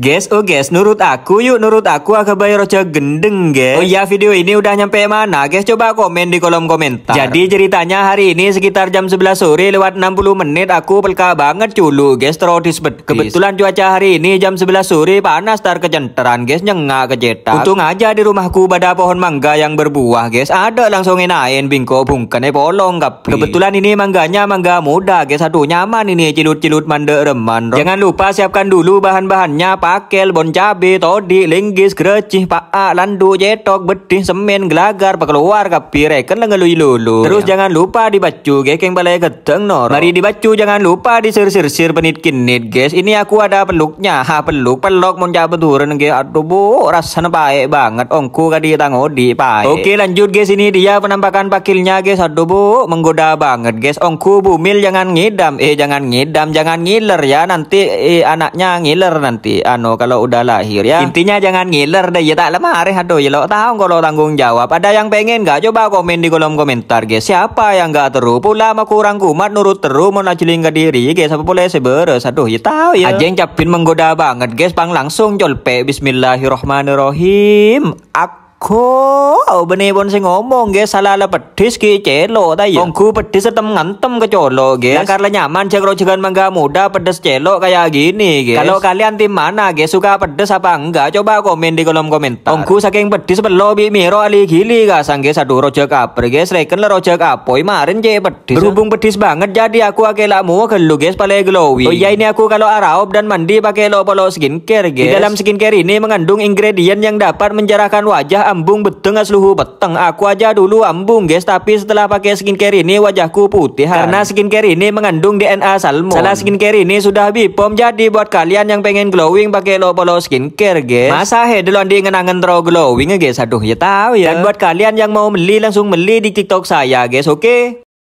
Guys, oh guys, nurut aku yuk, nurut aku agak bayar roja gendeng, guys. Oh iya, video ini udah nyampe mana? Guys, coba komen di kolom komentar. Jadi ceritanya hari ini sekitar jam 11 sore lewat 60 menit aku pelka banget culu, guys, terodis bet. Kebetulan cuaca hari ini jam 11 sore panas tar kejenteran, guys, nyengak kejetak. Untung aja di rumahku pada pohon mangga yang berbuah, guys. Ada langsung enain bingko bungkene polong kap. Kebetulan ini mangganya mangga muda, guys. Satu nyaman ini cilut-cilut mande reman. Jangan lupa siapkan dulu bahan-bahannya pakel, bon cabe, todi, linggis, grecih, paa, landu, jetok, bedih, semen, gelagar, keluar kapi, reken, lengelui lulu. Ya. Terus jangan lupa dibacu, gekeng balai geteng nor. Mari dibacu, jangan lupa disir-sir-sir penit kinit, guys. Ini aku ada peluknya, ha peluk, pelok, mon cabe turun, ge, Aduh bu, rasanya baik banget, ongku kadi di baik. Oke lanjut guys, ini dia penampakan pakilnya, guys. Aduh bu, menggoda banget, guys. Ongku bumil jangan ngidam, eh jangan ngidam, jangan ngiler ya, nanti eh anaknya ngiler nanti. anak ano kalau udah lahir ya. Intinya jangan ngiler deh ya tak lemah hari aduh ya lo tahu kalau tanggung jawab. Ada yang pengen gak? Coba komen di kolom komentar guys. Siapa yang gak teru? Pula mau kurang kumat nurut teru mau najiling ke diri guys. Apa boleh seberes? Aduh ya tahu ya. Aja yang capin menggoda banget guys. bang langsung colpe Bismillahirrahmanirrahim. Aku Oh, benih pun sing ngomong ge salah ala pedis ki celo ta ya. Kongku pedis setem ngantem colo ge Ya karena nyaman cek rojokan mangga muda pedes celo kayak gini ge Kalau kalian tim mana guys suka pedes apa enggak coba komen di kolom komentar. Kongku saking pedis belo bi miro ali gili kasang guys aduh rojak apa ge reken lah rojak apoi marin cek pedis. Berhubung pedis banget jadi aku akela ke lu guys pale glowy. Oh iya ini aku kalau araop dan mandi pakai lo polo skincare guys. Di dalam skincare ini mengandung ingredient yang dapat mencerahkan wajah Ambung beteng, asluhu beteng. Aku aja dulu ambung guys, tapi setelah pakai skincare ini wajahku putih karena skincare ini mengandung DNA salmon. Salah skincare ini sudah bipom jadi buat kalian yang pengen glowing pakai lo polo skincare guys. Masa hedelon di ngenangan tro glowing guys. Aduh ya tahu ya. Dan buat kalian yang mau beli langsung beli di TikTok saya guys, oke? Okay?